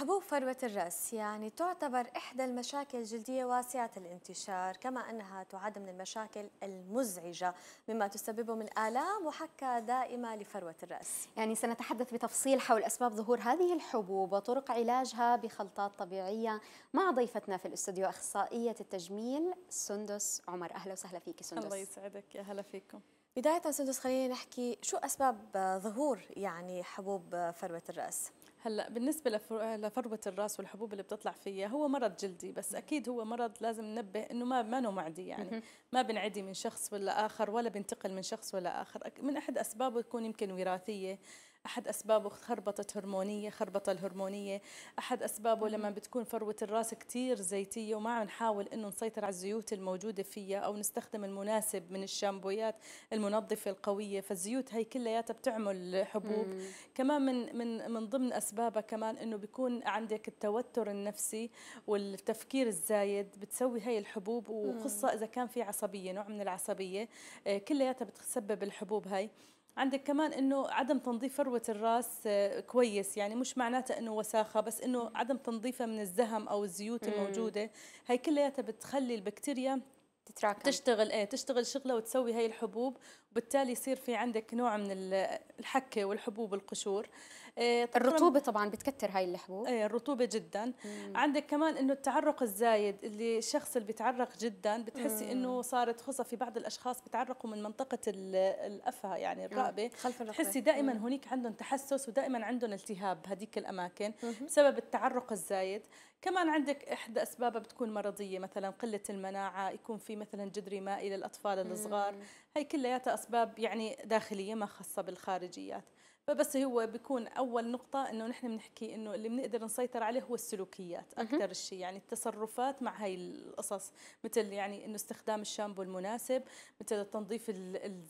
حبوب فروة الرأس يعني تعتبر إحدى المشاكل الجلدية واسعة الانتشار كما أنها تعد من المشاكل المزعجة مما تسببه من آلام وحكة دائمة لفروة الرأس يعني سنتحدث بتفصيل حول أسباب ظهور هذه الحبوب وطرق علاجها بخلطات طبيعية مع ضيفتنا في الاستوديو أخصائية التجميل سندس عمر أهلا وسهلا فيك سندس الله يسعدك يا هلا فيكم بداية سندس خلينا نحكي شو أسباب ظهور يعني حبوب فروة الرأس هلا بالنسبه لفروه الراس والحبوب اللي بتطلع فيها هو مرض جلدي بس اكيد هو مرض لازم ننبه انه ما ما معدي يعني ما بنعدي من شخص ولا اخر ولا بنتقل من شخص ولا اخر من احد اسبابه يكون يمكن وراثيه احد اسبابه خربطه هرمونيه خربطه الهرمونيه احد اسبابه لما بتكون فروه الراس كثير زيتيه وما عم نحاول انه نسيطر على الزيوت الموجوده فيها او نستخدم المناسب من الشامبويات المنظفه القويه فالزيوت هي كلياتها بتعمل حبوب مم. كمان من من من ضمن اسبابها كمان انه بيكون عندك التوتر النفسي والتفكير الزايد بتسوي هي الحبوب وخصوصا اذا كان في عصبيه نوع من العصبيه آه، كلياتها بتسبب الحبوب هاي عندك كمان انه عدم تنظيف فروه الراس آه، كويس يعني مش معناته انه وساخه بس انه عدم تنظيفها من الزهم او الزيوت مم. الموجوده هي كلياتها بتخلي البكتيريا تتراكم تشتغل ايه تشتغل شغله وتسوي هاي الحبوب وبالتالي يصير في عندك نوع من الحكه والحبوب القشور آه، الرطوبه طبعا بتكثر هاي الحبوب ايه الرطوبه جدا مم. عندك كمان انه التعرق الزايد اللي الشخص اللي بيتعرق جدا بتحسي انه صارت خصة في بعض الاشخاص بتعرقوا من منطقه الافا يعني آه، الرقبه خلف تحسي دائما هناك عندهم تحسس ودائما عندهم التهاب بهذيك الاماكن مم. بسبب التعرق الزايد كمان عندك احدى اسبابها بتكون مرضيه مثلا قله المناعه يكون في مثلا جدري مائي للاطفال الصغار هي كلياتها أسباب يعني داخلية ما خاصة بالخارجيات فبس هو بيكون اول نقطه انه نحن بنحكي انه اللي بنقدر نسيطر عليه هو السلوكيات اكثر شيء يعني التصرفات مع هاي القصص مثل يعني انه استخدام الشامبو المناسب مثل التنظيف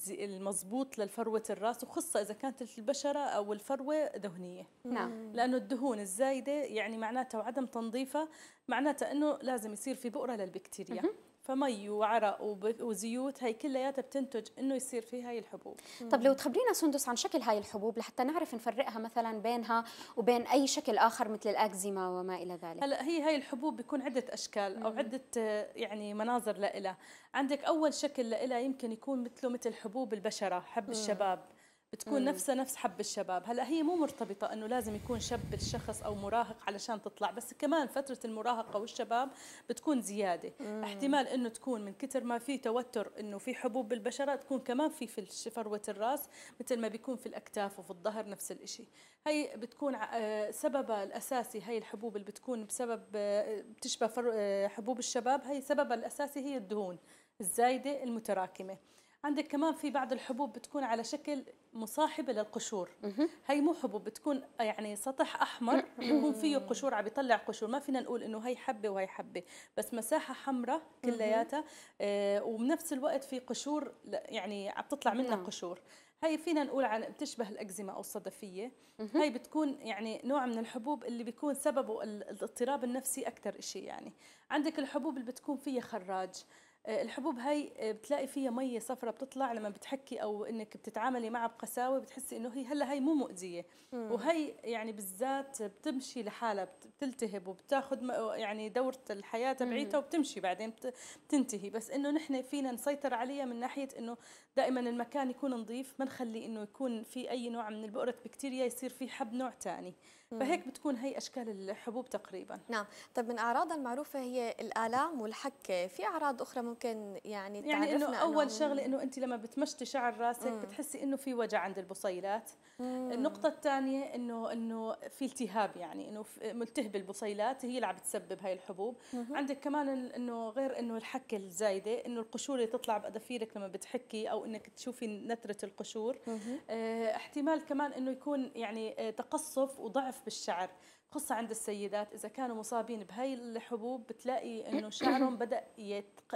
المضبوط للفروه الراس وخصة اذا كانت البشره او الفروه دهنيه نعم لانه الدهون الزايده يعني معناتها وعدم تنظيفها معناتها انه لازم يصير في بؤره للبكتيريا فمي وعرق وزيوت هي كلياتها بتنتج انه يصير في هاي الحبوب طب لو تخبرينا سندس عن شكل هاي الحبوب لحتى نعرف نفرقها مثلا بينها وبين اي شكل اخر مثل الاكزيما وما الى ذلك هلا هي هاي الحبوب بيكون عده اشكال او عده يعني مناظر لها عندك اول شكل لها يمكن يكون مثله مثل حبوب البشره حب الشباب بتكون نفسها نفس حب الشباب هلا هي مو مرتبطه انه لازم يكون شاب الشخص او مراهق علشان تطلع بس كمان فتره المراهقه والشباب بتكون زياده مم. احتمال انه تكون من كتر ما في توتر انه في حبوب بالبشره تكون كمان في في فروه الراس مثل ما بيكون في الاكتاف وفي الظهر نفس الشيء هي بتكون آه، سببها الاساسي هي الحبوب اللي بتكون بسبب آه، بتشبه آه، حبوب الشباب هي سببها الاساسي هي الدهون الزايده المتراكمه عندك كمان في بعض الحبوب بتكون على شكل مصاحبة للقشور هي مو حبوب بتكون يعني سطح أحمر بيكون فيه قشور عم بيطلع قشور ما فينا نقول إنه هي حبة وهي حبة بس مساحة حمراء كلياتها آه، وبنفس الوقت في قشور يعني عم تطلع منها نعم. قشور هي فينا نقول عن بتشبه الاكزيما او الصدفيه هي بتكون يعني نوع من الحبوب اللي بيكون سببه الاضطراب النفسي اكثر شيء يعني عندك الحبوب اللي بتكون فيها خراج آه، الحبوب هاي آه، بتلاقي فيها مية صفرة بتطلع لما بتحكي أو إنك بتتعاملي معها بقساوة بتحسي إنه هي هلا هاي مو مؤذية وهي يعني بالذات بتمشي لحالها بتلتهب وبتاخذ يعني دورة الحياة تبعيتها وبتمشي بعدين بتنتهي بس إنه نحن فينا نسيطر عليها من ناحية إنه دائما المكان يكون نظيف ما نخلي إنه يكون في أي نوع من البؤرة بكتيريا يصير في حب نوع تاني فهيك بتكون هي اشكال الحبوب تقريبا نعم طيب من اعراضها المعروفه هي الالام والحكه في اعراض اخرى ممكن يعني يعني انه اول شغله انه انت لما بتمشطي شعر راسك مم. بتحسي انه في وجع عند البصيلات مم. النقطه الثانيه انه انه في التهاب يعني انه ملتهب البصيلات هي اللي عم بتسبب هاي الحبوب مم. عندك كمان انه غير انه الحكه الزايده انه القشور اللي تطلع بأدفيرك لما بتحكي او انك تشوفي نتره القشور مم. اه احتمال كمان انه يكون يعني آه، تقصف وضعف بالشعر خصوصا عند السيدات اذا كانوا مصابين بهي الحبوب بتلاقي انه شعرهم بدا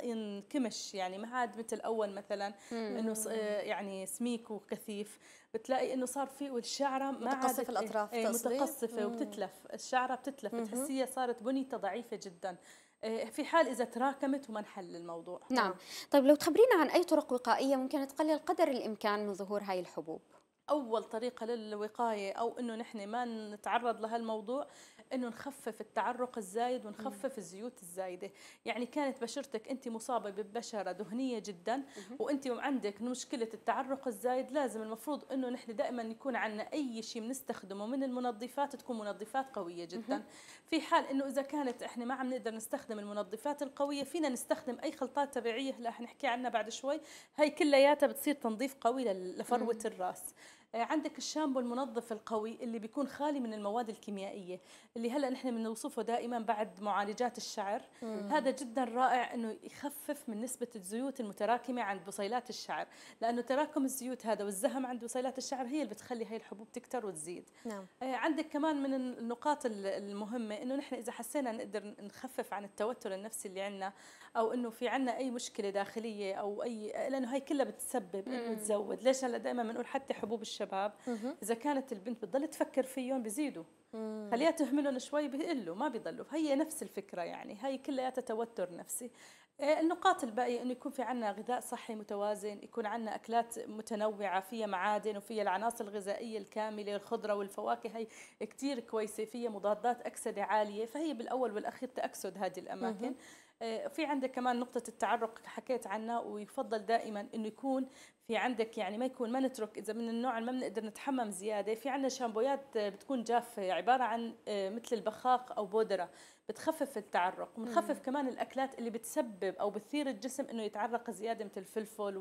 ينكمش يعني ما عاد مثل اول مثلا انه يعني سميك وكثيف بتلاقي انه صار في والشعرة ما عاد متقصف إيه، الاطراف إيه، متقصفه وبتتلف الشعره بتتلف بتحسيها صارت بنيتها ضعيفه جدا إيه، في حال اذا تراكمت وما انحل الموضوع نعم طيب لو تخبرينا عن اي طرق وقائيه ممكن تقلل قدر الامكان من ظهور هاي الحبوب اول طريقه للوقايه او انه نحن ما نتعرض لهالموضوع انه نخفف التعرق الزايد ونخفف الزيوت الزايده يعني كانت بشرتك انت مصابه ببشره دهنيه جدا وانت عندك مشكله التعرق الزايد لازم المفروض انه نحن دائما يكون عندنا اي شيء بنستخدمه من المنظفات تكون منظفات قويه جدا في حال انه اذا كانت احنا ما عم نقدر نستخدم المنظفات القويه فينا نستخدم اي خلطات طبيعيه اللي حنحكي عنها بعد شوي هي كلياتها بتصير تنظيف قوي لفروه الراس آه، عندك الشامبو المنظف القوي اللي بيكون خالي من المواد الكيميائيه اللي هلا نحن بنوصفه دائما بعد معالجات الشعر مم. هذا جدا رائع انه يخفف من نسبه الزيوت المتراكمه عند بصيلات الشعر لانه تراكم الزيوت هذا والزهم عند بصيلات الشعر هي اللي بتخلي هي الحبوب تكتر وتزيد نعم. آه، عندك كمان من النقاط المهمه انه نحن اذا حسينا نقدر نخفف عن التوتر النفسي اللي عندنا او انه في عندنا اي مشكله داخليه او اي لانه هي كلها بتسبب انه تزود ليش هلا دائما بنقول حتى حبوب الشعر الشباب اذا كانت البنت بتضل تفكر فيهم بيزيدوا خليها تهملهم شوي بيقلوا ما بيضلوا هي نفس الفكره يعني هي كلياتها توتر نفسي إيه، النقاط الباقيه انه يكون في عندنا غذاء صحي متوازن، يكون عندنا اكلات متنوعه فيها معادن وفيها العناصر الغذائيه الكامله، الخضره والفواكه هي كثير كويسه، فيها مضادات اكسده عاليه، فهي بالاول والاخير تاكسد هذه الاماكن. آه، في عندك كمان نقطة التعرق حكيت عنها ويفضل دائما انه يكون في عندك يعني ما يكون ما نترك اذا من النوع اللي ما بنقدر نتحمم زيادة في عندنا شامبويات بتكون جافة عبارة عن آه، مثل البخاق او بودرة بتخفف التعرق وبنخفف كمان الاكلات اللي بتسبب او بتثير الجسم انه يتعرق زياده مثل الفلفل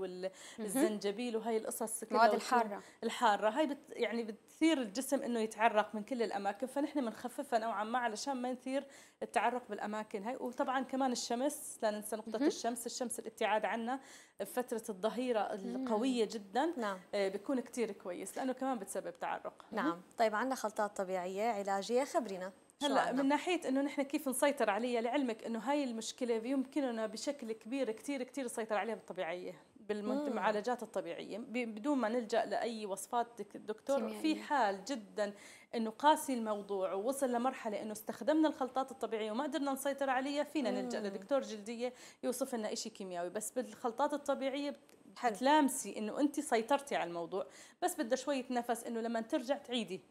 والزنجبيل وهي القصص المواد الحاره الحاره هاي بت يعني بتثير الجسم انه يتعرق من كل الاماكن فنحن بنخففها نوعا ما علشان ما نثير التعرق بالاماكن هاي وطبعا كمان الشمس لا ننسى نقطه مم. الشمس الشمس الابتعاد عنها بفتره الظهيره القويه جدا نعم. آه، بيكون كثير كويس لانه كمان بتسبب تعرق نعم طيب عندنا خلطات طبيعيه علاجيه خبرينا هلا من ناحيه انه نحن كيف نسيطر عليها لعلمك انه هاي المشكله يمكننا بشكل كبير كثير كثير نسيطر عليها بالطبيعيه بالمعالجات آه. الطبيعيه بدون ما نلجا لاي وصفات دكتور كيميائية. في حال جدا انه قاسي الموضوع ووصل لمرحله انه استخدمنا الخلطات الطبيعيه وما قدرنا نسيطر عليها فينا نلجا آه. لدكتور جلديه يوصف لنا شيء كيميائي بس بالخلطات الطبيعيه حتلامسي انه انت سيطرتي على الموضوع بس بدها شويه نفس انه لما ترجع تعيدي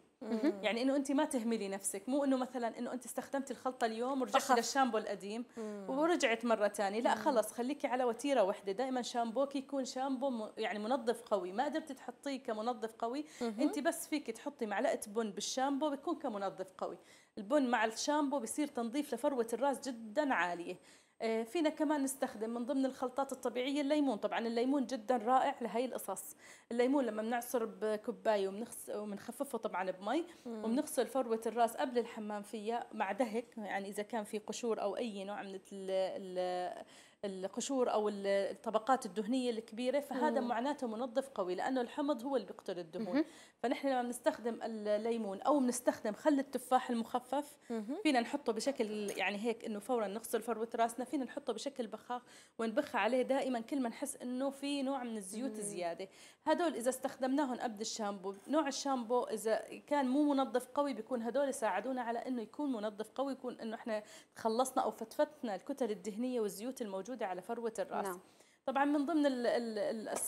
يعني انه انت ما تهملي نفسك مو انه مثلا انه انت استخدمتي الخلطه اليوم ورجعت للشامبو القديم ورجعت مره ثانيه لا خلص خليكي على وتيره واحده دائما شامبوك يكون شامبو يعني منظف قوي ما قدرتي تحطيه كمنظف قوي انت بس فيك تحطي معلقه بن بالشامبو بيكون كمنظف قوي البن مع الشامبو بصير تنظيف لفروه الراس جدا عاليه آه، فينا كمان نستخدم من ضمن الخلطات الطبيعية الليمون طبعا الليمون جدا رائع لهي القصص الليمون لما بنعصر بكوباية وبنخففه طبعا بمي وبنغسل فروة الراس قبل الحمام فيها مع دهك يعني إذا كان في قشور أو أي نوع من ال... القشور او الطبقات الدهنيه الكبيره فهذا مم. معناته منظف قوي لانه الحمض هو اللي بيقتل الدهون مم. فنحن لما بنستخدم الليمون او بنستخدم خل التفاح المخفف مم. فينا نحطه بشكل يعني هيك انه فورا نغسل فروه راسنا فينا نحطه بشكل بخاخ ونبخ عليه دائما كل ما نحس انه في نوع من الزيوت مم. زياده هدول اذا استخدمناهم قبل الشامبو نوع الشامبو اذا كان مو منظف قوي بيكون هدول ساعدونا على انه يكون منظف قوي يكون انه احنا خلصنا او فتفتنا الكتل الدهنيه والزيوت الموجوده موجوده على فروه الراس نعم. طبعا من ضمن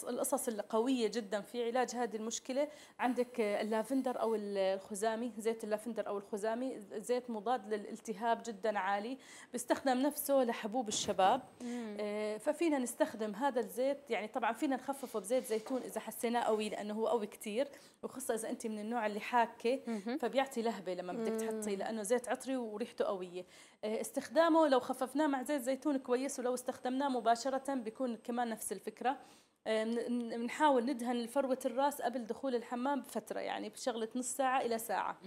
القصص القويه جدا في علاج هذه المشكله عندك اللافندر او الخزامي زيت اللافندر او الخزامي زيت مضاد للالتهاب جدا عالي بيستخدم نفسه لحبوب الشباب آه، ففينا نستخدم هذا الزيت يعني طبعا فينا نخففه بزيت زيتون اذا حسيناه قوي لانه هو قوي كثير وخاصه اذا انت من النوع اللي حاكه فبيعطي لهبه لما بدك تحطيه لانه زيت عطري وريحته قويه آه، استخدامه لو خففناه مع زيت زيتون كويس ولو استخدمناه مباشره بيكون كمان نفس الفكره بنحاول ندهن فروه الراس قبل دخول الحمام بفتره يعني بشغله نص ساعه الى ساعه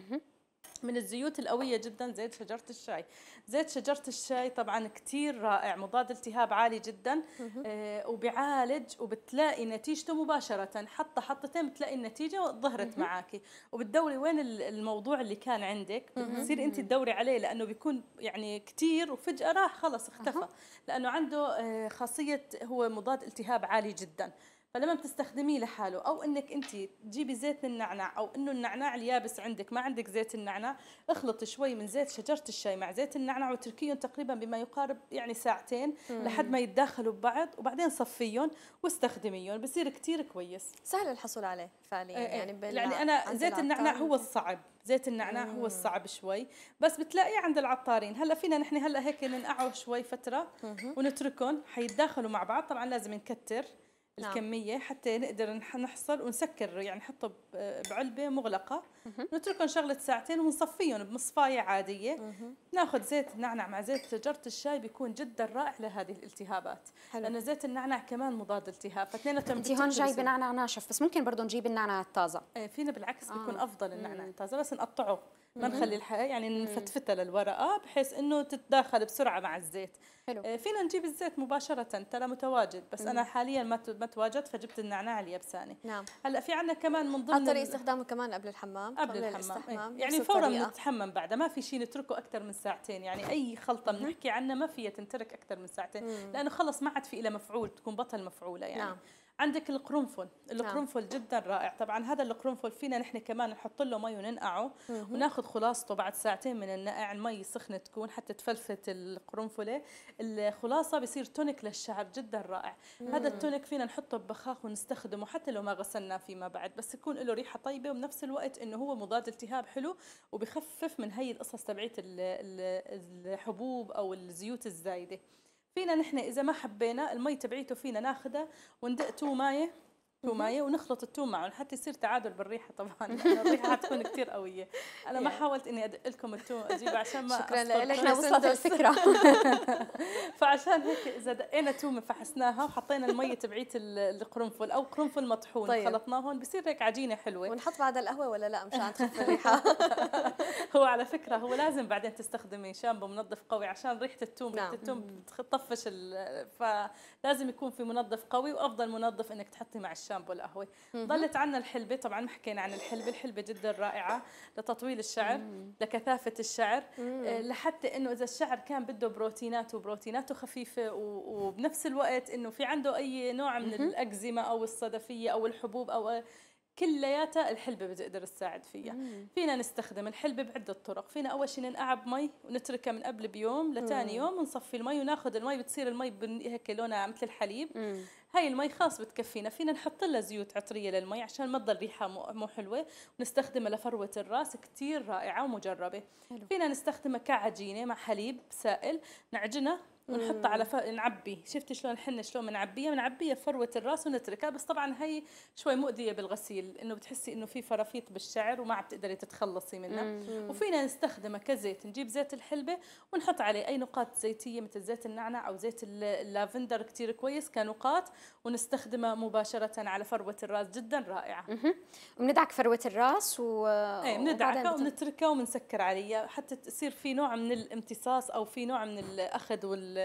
من الزيوت القوية جدا زيت شجرة الشاي زيت شجرة الشاي طبعا كتير رائع مضاد التهاب عالي جدا آه وبعالج وبتلاقي نتيجته مباشرة حطة حطتين بتلاقي النتيجة ظهرت معاكي وبتدوري وين الموضوع اللي كان عندك بتصيري انت تدوري عليه لانه بيكون يعني كتير وفجأة راح خلص اختفى لانه عنده آه خاصية هو مضاد التهاب عالي جدا فلما بتستخدميه لحاله او انك انت تجيبي زيت النعناع او انه النعناع اليابس عندك ما عندك زيت النعناع اخلطي شوي من زيت شجره الشاي مع زيت النعناع وتركيهم تقريبا بما يقارب يعني ساعتين مم. لحد ما يتداخلوا ببعض وبعدين صفيهم واستخدميهم بصير كثير كويس سهل الحصول عليه فعليا ايه, إيه. يعني يعني انا زيت النعناع هو الصعب زيت النعناع مم. هو الصعب شوي بس بتلاقيه عند العطارين هلا فينا نحن هلا هيك ننقعه شوي فتره ونتركهم حيتداخلوا مع بعض طبعا لازم نكتر نعم. الكميه حتى نقدر نحصل ونسكر يعني نحطه بعلبه مغلقه نتركهم شغله ساعتين ونصفيهم بمصفايه عاديه ناخذ زيت النعنع مع زيت شجره الشاي بيكون جدا رائع لهذه الالتهابات لان لانه زيت النعناع كمان مضاد التهاب فاثنيناتهم انت هون جايبه نعناع ناشف بس ممكن برضه نجيب النعناع الطازه إيه، فينا بالعكس آه. بيكون آه. افضل النعناع الطازه بس نقطعه ما نخلي الحقيقة يعني نفتفتها للورقة بحيث انه تتداخل بسرعة مع الزيت حلو. آه، فينا نجيب الزيت مباشرة ترى متواجد بس مم. انا حاليا ما ما تواجد فجبت النعناع اليابساني نعم هلا في عندنا كمان من ضمن عن طريق استخدامه كمان قبل الحمام قبل الحمام إيه. يعني فورا بنتحمم بعدها ما في شيء نتركه اكثر من ساعتين يعني اي خلطة بنحكي عنها ما فيها تنترك اكثر من ساعتين مم. لانه خلص ما عاد في لها مفعول تكون بطل مفعولة يعني نعم. عندك القرنفل نعم. القرنفل جدا رائع طبعا هذا القرنفل فينا نحن كمان نحط له مي وننقعه وناخذ خلاصته بعد ساعتين من النقع المي سخنه تكون حتى تفلفت القرنفله الخلاصه بصير تونيك للشعر جدا رائع مم. هذا التونيك فينا نحطه ببخاخ ونستخدمه حتى لو ما غسلناه فيما بعد بس يكون له ريحه طيبه وبنفس الوقت انه هو مضاد التهاب حلو وبخفف من هي القصص تبعية الحبوب او الزيوت الزايده فينا نحن إذا ما حبينا المي تبعيته فينا ناخده وندقته مايه تومايه ونخلط التوم معهم حتى يصير تعادل بالريحه طبعا لانه يعني الريحه حتكون كثير قويه انا ما حاولت اني ادق لكم التوم اجيبه عشان ما شكرا لك احنا وصلت الفكره فعشان هيك اذا دقينا تومه فحسناها وحطينا المية تبعيه القرنفل او قرنفل مطحون طيب. خلطناهم بصير هيك عجينه حلوه ونحط بعد القهوه ولا لا مشان تخف الريحه هو على فكره هو لازم بعدين تستخدمي شامبو منظف قوي عشان ريحه نعم. التوم ريحه التوم تطفش فلازم يكون في منظف قوي وافضل منظف انك تحطي مع الشامبو الشامبو القهوه ضلت عنا الحلبه طبعا ما حكينا عن الحلبه الحلبه جدا رائعه لتطويل الشعر لكثافه الشعر آه، لحتى انه اذا الشعر كان بده بروتينات وبروتيناته خفيفه وبنفس الوقت انه في عنده اي نوع من الاكزيما او الصدفيه او الحبوب او كلياتها الحلبة بتقدر تساعد فيها مم. فينا نستخدم الحلبة بعدة طرق فينا أول شيء ننقعها بمي ونتركها من قبل بيوم لتاني يوم ونصفي المي وناخذ المي بتصير المي هيك لونها مثل الحليب مم. هاي المي خاص بتكفينا فينا نحط لها زيوت عطريه للمي عشان ما تضل ريحه مو حلوه ونستخدمها لفروه الراس كتير رائعه ومجربه حلو. فينا نستخدمها كعجينه مع حليب سائل نعجنها ونحطها على ف... نعبي شفتي شلون حنا شلون بنعبيها بنعبيها فروه الراس ونتركها بس طبعا هي شوي مؤذيه بالغسيل انه بتحسي انه في فرافيط بالشعر وما عم تقدري تتخلصي منها مم. وفينا نستخدمها كزيت نجيب زيت الحلبه ونحط عليه اي نقاط زيتيه مثل زيت النعنع او زيت اللافندر كثير كويس كنقاط ونستخدمها مباشره على فروه الراس جدا رائعه بندعك فروه الراس و ايه بندعكها ونتركها وبنسكر عليها حتى تصير في نوع من الامتصاص او في نوع من الاخذ وال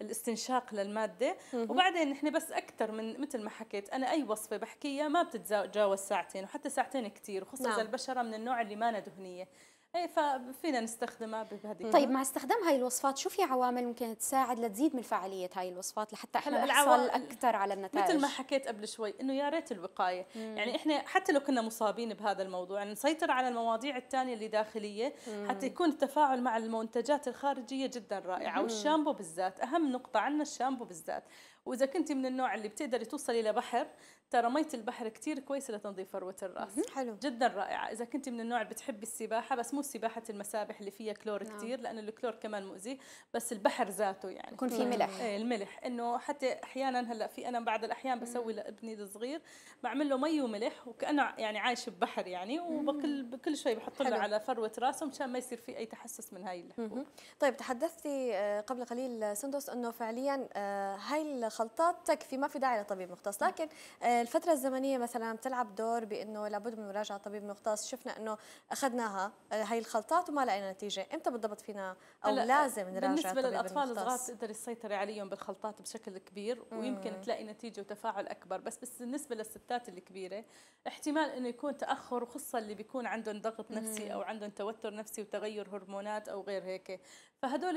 الاستنشاق للماده وبعدين نحن بس اكثر من مثل ما حكيت انا اي وصفه بحكيها ما بتتجاوز ساعتين وحتى ساعتين كثير وخصوصا نعم. البشره من النوع اللي ما دهنيه اي ففينا نستخدمها بهذه طيب مع استخدام هاي الوصفات شو في عوامل ممكن تساعد لتزيد من فعاليه هاي الوصفات لحتى احنا نحصل اكثر على النتائج مثل ما حكيت قبل شوي انه يا ريت الوقايه مم. يعني احنا حتى لو كنا مصابين بهذا الموضوع يعني نسيطر على المواضيع الثانيه اللي داخليه مم. حتى يكون التفاعل مع المنتجات الخارجيه جدا رائعه مم. والشامبو بالذات اهم نقطه عندنا الشامبو بالذات واذا كنت من النوع اللي بتقدري توصلي الى بحر ترى ميه البحر كثير كويسه لتنظيف فروه الراس حلو جدا رائعه اذا كنت من النوع اللي بتحبي السباحه بس مو سباحه المسابح اللي فيها كلور نعم. كثير لانه الكلور كمان مؤذي بس البحر ذاته يعني يكون في ملح ايه الملح انه حتى احيانا هلا في انا بعض الاحيان بسوي لابني الصغير بعمل له مي وملح وكانه يعني عايش ببحر يعني وبكل بكل شوي بحط له على فروه راسه مشان ما يصير في اي تحسس من هاي اللحوم طيب تحدثتي آه، قبل قليل سندس انه فعليا آه، هاي خلطات تكفي ما في داعي لطبيب مختص نعم. لكن آه، الفتره الزمنيه مثلا بتلعب دور بانه لابد من مراجعه طبيب مختص شفنا انه اخذناها هي آه، الخلطات وما لقينا نتيجه امتى بالضبط فينا او لازم نراجع بالنسبه للاطفال الصغار تقدري تسيطري عليهم بالخلطات بشكل كبير ويمكن تلاقي نتيجه وتفاعل اكبر بس بالنسبه للستات الكبيره احتمال انه يكون تاخر وخصوصا اللي بيكون عندهم ضغط نفسي او عندهم توتر نفسي وتغير هرمونات او غير هيك فهدول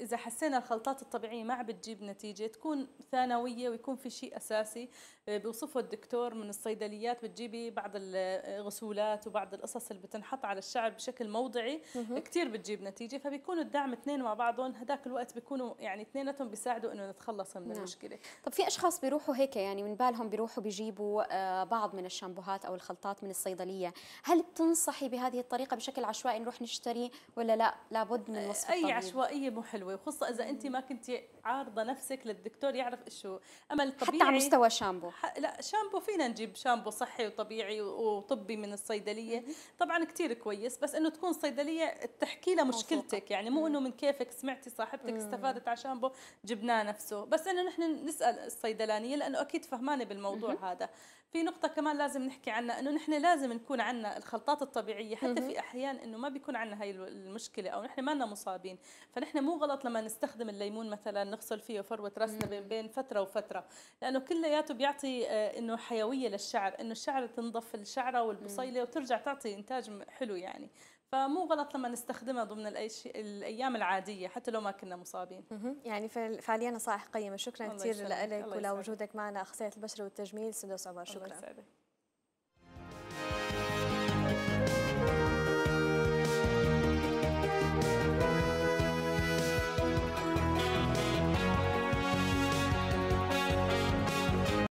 اذا حسينا الخلطات الطبيعيه ما عم بتجيب نتيجه تكون ثانويه ويكون في شيء اساسي آه، بيوصفه الدكتور من الصيدليات بتجيبي بعض الغسولات آه، وبعض القصص اللي بتنحط على الشعر بشكل موضعي كثير بتجيب نتيجه فبيكونوا الدعم اثنين مع بعضهم هداك الوقت بيكونوا يعني اثنيناتهم بيساعدوا انه نتخلص من نعم. المشكله طب في اشخاص بيروحوا هيك يعني من بالهم بيروحوا بيجيبوا آه، بعض من الشامبوهات او الخلطات من الصيدليه هل بتنصحي بهذه الطريقه بشكل عشوائي نروح نشتري ولا لا لابد من وصفه هي عشوائيه مو حلوه وخصوصا اذا انت ما كنتي عارضه نفسك للدكتور يعرف شو اما الطبيعي حتى على مستوى شامبو لا شامبو فينا نجيب شامبو صحي وطبيعي وطبي من الصيدليه طبعا كثير كويس بس انه تكون الصيدليه تحكي لها مشكلتك يعني مو انه من كيفك سمعتي صاحبتك استفادت على شامبو جبناه نفسه بس انه نحن نسال الصيدلانيه لانه اكيد فهمانه بالموضوع هذا في نقطة كمان لازم نحكي عنها انه نحن لازم نكون عنا الخلطات الطبيعية حتى في احيان انه ما بيكون عنا هاي المشكلة او نحن ما لنا مصابين فنحن مو غلط لما نستخدم الليمون مثلا نغسل فيه فروة راسنا بين بين فترة وفترة لانه كلياته بيعطي آه، انه حيوية للشعر انه الشعر تنضف الشعرة والبصيلة وترجع تعطي انتاج حلو يعني فمو غلط لما نستخدمها ضمن الايام العاديه حتى لو ما كنا مصابين. يعني فعليا نصائح قيمه، شكرا كثير لك ولوجودك معنا اخصائيه البشره والتجميل سندس عمر، شكرا. الله